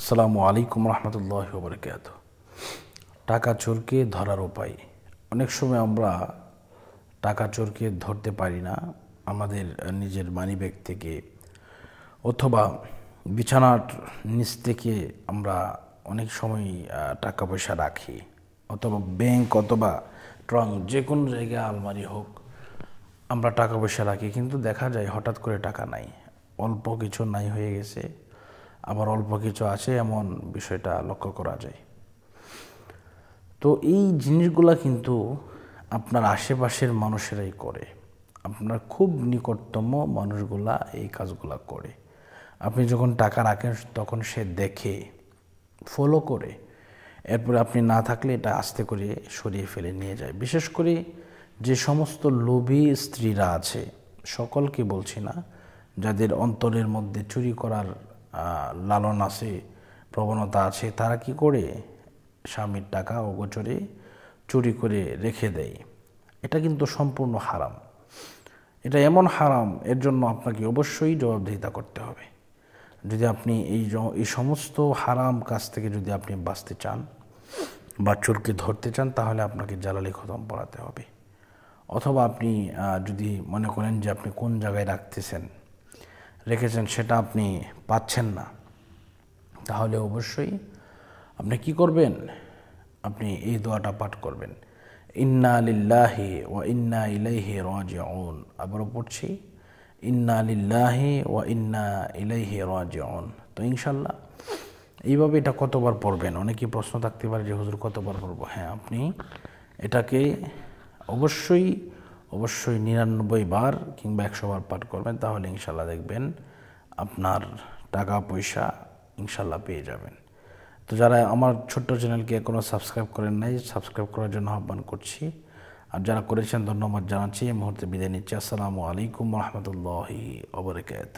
আসসালামু আলাইকুম রহমতুল্লাহ বরকাত টাকা চোরকে ধরার উপায় অনেক সময় আমরা টাকা চোরকে ধরতে পারি না আমাদের নিজের মানি ব্যাগ থেকে অথবা বিছানার নিচ থেকে আমরা অনেক সময় টাকা পয়সা রাখি অথবা ব্যাংক অথবা ট্রং যে কোনো জায়গায় আলমারি হোক আমরা টাকা পয়সা রাখি কিন্তু দেখা যায় হঠাৎ করে টাকা নাই অল্প কিছু নাই হয়ে গেছে আবার অল্প কিছু আছে এমন বিষয়টা লক্ষ্য করা যায় তো এই জিনিসগুলা কিন্তু আপনার আশেপাশের মানুষেরাই করে আপনার খুব নিকটতম মানুষগুলা এই কাজগুলা করে আপনি যখন টাকা রাখেন তখন সে দেখে ফলো করে এরপর আপনি না থাকলে এটা আস্তে করে সরিয়ে ফেলে নিয়ে যায় বিশেষ করে যে সমস্ত লোভী স্ত্রীরা আছে সকলকে বলছি না যাদের অন্তরের মধ্যে চুরি করার লালন আছে প্রবণতা আছে তারা কি করে স্বামীর টাকা অগোচরে চুরি করে রেখে দেয় এটা কিন্তু সম্পূর্ণ হারাম এটা এমন হারাম এর জন্য আপনাকে অবশ্যই জবাবদিহিতা করতে হবে যদি আপনি এই এই সমস্ত হারাম কাজ থেকে যদি আপনি বাঁচতে চান বা চোরকে ধরতে চান তাহলে আপনাকে জ্বালালি খতম পড়াতে হবে অথবা আপনি যদি মনে করেন যে আপনি কোন জায়গায় রাখতেছেন রেখেছেন সেটা আপনি পাচ্ছেন না তাহলে অবশ্যই আপনি কি করবেন আপনি এই দোয়াটা পাঠ করবেন ইন্না আলিল্লাহি ওয়া ইন্না ইলাইহি রাজ আবারও পড়ছি ইন্না আলিল্লাহি ওয়া ইন্না ইলাইহি রাজ তো ইনশাল্লাহ এইভাবে এটা কতবার পড়বেন অনেকে প্রশ্ন থাকতে পারে যে হুজুর কতবার পড়বো হ্যাঁ আপনি এটাকে অবশ্যই অবশ্যই নিরানব্বই বার কিংবা একশো বার পাঠ করবেন তাহলে ইনশাল্লাহ দেখবেন আপনার টাকা পয়সা ইনশাল্লাহ পেয়ে যাবেন তো যারা আমার ছোট্ট চ্যানেলকে এখনও সাবস্ক্রাইব করেন নাই সাবস্ক্রাইব করার জন্য আহ্বান করছি আর যারা করেছেন ধন্যবাদ জানাচ্ছি এই মুহূর্তে বিদায় নিচ্ছি আসসালামু আলাইকুম রহমতুল্লাহি অবরিকায়ত